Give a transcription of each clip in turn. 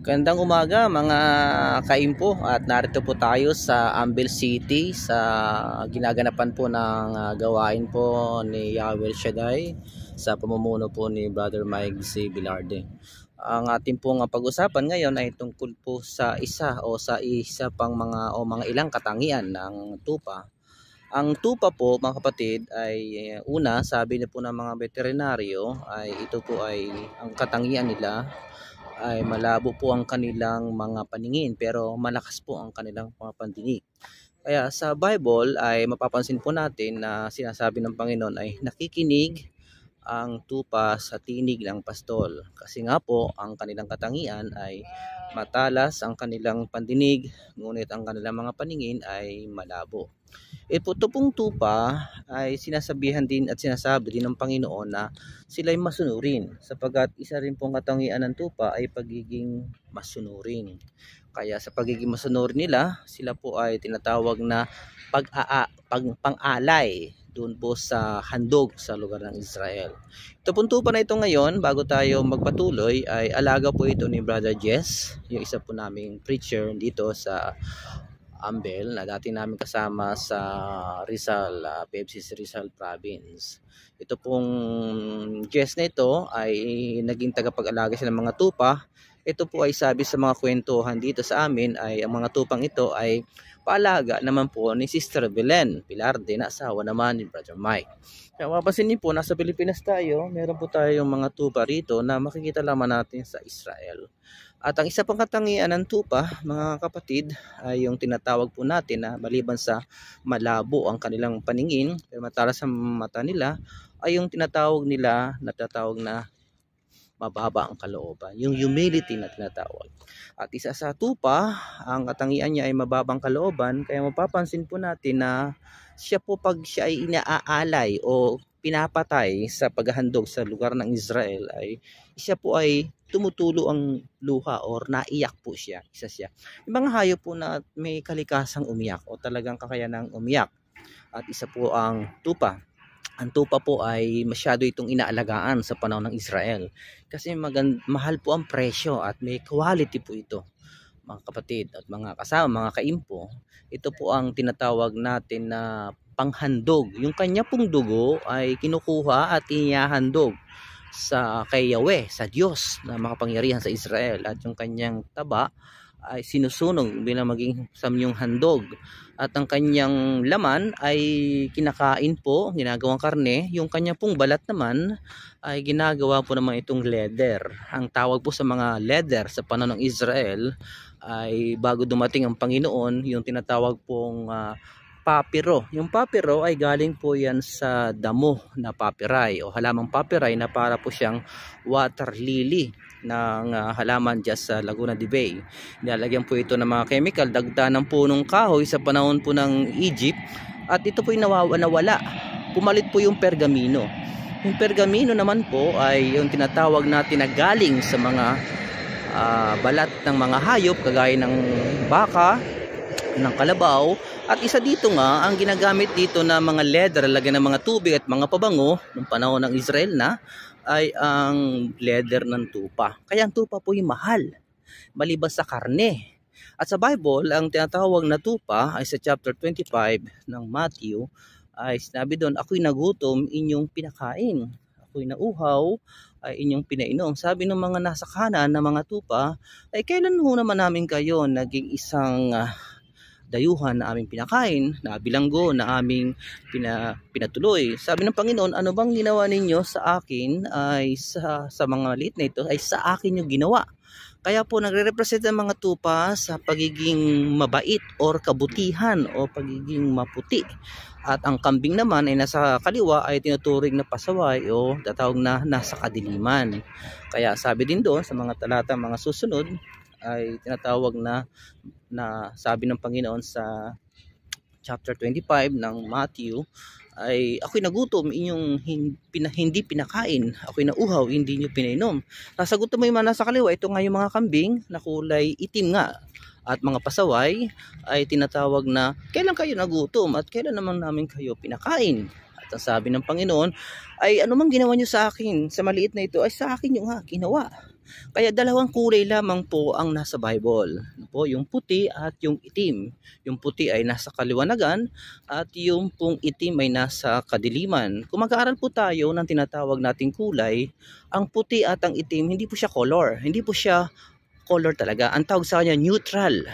Gandang umaga mga kaimpo at narito po tayo sa Ambil City sa ginaganapan po ng ah, gawain po ni Yahweh Shaddai sa pamumuno po ni Brother Mike C. Bilarde. Ang ating pong ah, pag-usapan ngayon ay tungkol po sa isa o sa isa pang mga o mga ilang katangian ng tupa. Ang tupa po mga kapatid ay eh, una sabi na po ng mga veterinaryo ay ito po ay ang katangian nila ay malabo po ang kanilang mga paningin pero malakas po ang kanilang mga pandinig. Kaya sa Bible ay mapapansin po natin na sinasabi ng Panginoon ay nakikinig ang tupa sa tinig ng pastol. Kasi nga po ang kanilang katangian ay matalas ang kanilang pandinig ngunit ang kanilang mga paningin ay malabo. Ito eh, pong tupa ay sinasabihan din at sinasabi din ng Panginoon na sila'y masunurin sapagat isa rin pong katangian ng tupa ay pagiging masunurin. Kaya sa pagiging masunurin nila, sila po ay tinatawag na pag-aa, pag, pang-alay doon po sa handog sa lugar ng Israel. Ito pong tupa na ito ngayon, bago tayo magpatuloy, ay alaga po ito ni Brother Jess, yung isa po naming preacher dito sa Ambel na dati namin kasama sa Rizal, uh, ah, PFC's Rizal Province. Ito pong guest na ito ay naging tagapag-alaga siya ng mga tupa. Ito po ay sabi sa mga kwentuhan dito sa amin ay ang mga tupang ito ay paalaga naman po ni Sister Belen Pilar din na asawa naman ni Brother Mike. Kaya mapapansin niyo po nasa Pilipinas tayo, meron po tayong mga tupa rito na makikita lamang natin sa Israel. At ang isa pang katangian ng tupa, mga kapatid, ay yung tinatawag po natin na maliban sa malabo ang kanilang paningin, pero matara sa mata nila, ay yung tinatawag nila, natatawag na mababa ang kalooban. Yung humility na tinatawag. At isa sa tupa, ang katangian niya ay mababang kalooban, kaya mapapansin po natin na siya po pag siya ay inaaalay o pinapatay sa paghahandog sa lugar ng Israel ay siya po ay tumutulo ang luha or naiyak po siya, isa siya. Ibang hayop po na may kalikasang umiyak o talagang kakayanang umiyak. At isa po ang tupa. Ang tupa po ay masyado itong inaalagaan sa panahon ng Israel. Kasi magand- mahal po ang presyo at may quality po ito mga kapatid at mga kasama, mga kaimpo, ito po ang tinatawag natin na panghandog. Yung kanya pong dugo ay kinukuha at inihahandog sa kay Yahweh, sa Diyos na makapangyarihan sa Israel at yung kanyang taba ay sinusunog bilang maging samyong handog at ang kanyang laman ay kinakain po, ginagawang karne. Yung kanyang pong balat naman ay ginagawa po naman itong leather. Ang tawag po sa mga leather sa pananong Israel ay bago dumating ang Panginoon, yung tinatawag pong uh, papiro. Yung papiro ay galing po yan sa damo na papiray o halamang papiray na para po siyang water lily ng uh, halaman dyan sa Laguna de Bay. Nilalagyan po ito ng mga chemical, dagda ng punong kahoy sa panahon po ng Egypt at ito po yung nawawala. Pumalit po yung pergamino. Yung pergamino naman po ay yung tinatawag natin na galing sa mga uh, balat ng mga hayop kagaya ng baka, ng kalabaw at isa dito nga, ang ginagamit dito na mga leather, lagyan ng mga tubig at mga pabango, ng panahon ng Israel na, ay ang leather ng tupa. Kaya ang tupa po yung mahal, malibas sa karne. At sa Bible, ang tinatawag na tupa ay sa chapter 25 ng Matthew, ay sinabi doon, ako'y nagutom, inyong pinakain. Ako'y nauhaw, ay inyong pinainom. Sabi ng mga nasa kanan ng mga tupa, ay kailan ho naman namin kayo naging isang uh, dayuhan na aming pinakain, na bilanggo na aming pina, pinatuloy. Sabi ng Panginoon, ano bang ginawa ninyo sa akin ay sa, sa mga maliit na ito ay sa akin yung ginawa. Kaya po nagre-represent ang mga tupa sa pagiging mabait or kabutihan o pagiging maputi. At ang kambing naman ay nasa kaliwa ay tinuturing na pasaway o tatawag na nasa kadiliman. Kaya sabi din doon sa mga talata mga susunod, ay tinatawag na na sabi ng Panginoon sa chapter 25 ng Matthew ay ako'y nagutom, inyong hindi pinakain, ako'y nauhaw, hindi niyo pinainom. Nasagot mo yung mga nasa kaliwa, ito nga yung mga kambing na kulay itim nga at mga pasaway ay tinatawag na kailan kayo nagutom at kailan naman namin kayo pinakain. At ang sabi ng Panginoon ay anumang ginawa niyo sa akin sa maliit na ito ay sa akin yung nga ginawa. Kaya dalawang kulay lamang po ang nasa Bible. Ano po, yung puti at yung itim. Yung puti ay nasa kaliwanagan at yung pong itim ay nasa kadiliman. Kung mag-aaral po tayo ng tinatawag nating kulay, ang puti at ang itim hindi po siya color. Hindi po siya color talaga. Ang tawag sa kanya neutral.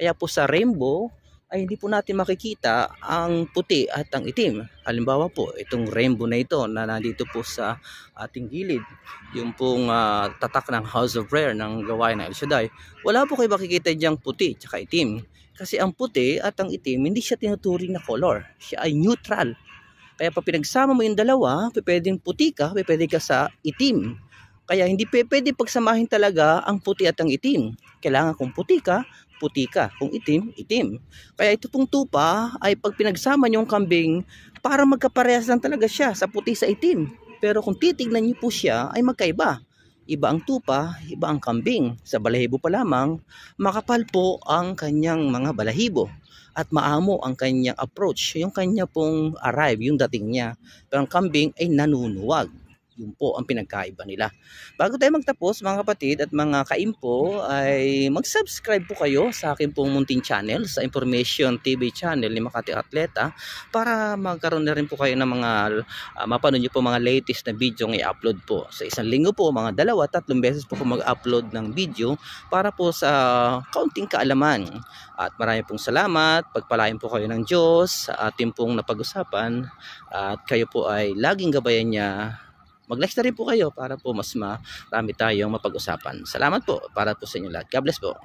Kaya po sa rainbow, ay hindi po natin makikita ang puti at ang itim. Halimbawa po, itong rainbow na ito na nandito po sa ating gilid, yung pong uh, tatak ng House of Prayer ng gawain ng El Shaddai, wala po kayo makikita diyang puti at itim. Kasi ang puti at ang itim, hindi siya tinuturing na color. Siya ay neutral. Kaya pa pinagsama mo yung dalawa, pwedeng puti ka, pwedeng ka sa itim. Kaya hindi pwedeng pagsamahin talaga ang puti at ang itim. Kailangan kung puti ka, puti ka. Kung itim, itim. Kaya ito pong tupa ay pag pinagsama niyo ang kambing para magkaparehas lang talaga siya sa puti sa itim. Pero kung titignan niyo po siya ay magkaiba. Iba ang tupa, iba ang kambing. Sa balahibo pa lamang, makapal po ang kanyang mga balahibo at maamo ang kanyang approach, yung kanya pong arrive, yung dating niya. Pero ang kambing ay nanunuwag. Yun po ang pinagkaiba nila. Bago tayo magtapos mga kapatid at mga kaimpo ay mag-subscribe po kayo sa akin pong Muntin Channel, sa Information TV Channel ni Makati Atleta para magkaroon na rin po kayo ng mga uh, mapanood nyo po mga latest na video ng i-upload po. Sa isang linggo po, mga dalawa, tatlong beses po po mag-upload ng video para po sa kaunting kaalaman. At marami pong salamat, pagpalain po kayo ng Diyos sa ating pong napag-usapan at kayo po ay laging gabayan niya mag-like na rin po kayo para po mas marami tayong mapag-usapan. Salamat po para po sa inyo lahat. God bless po.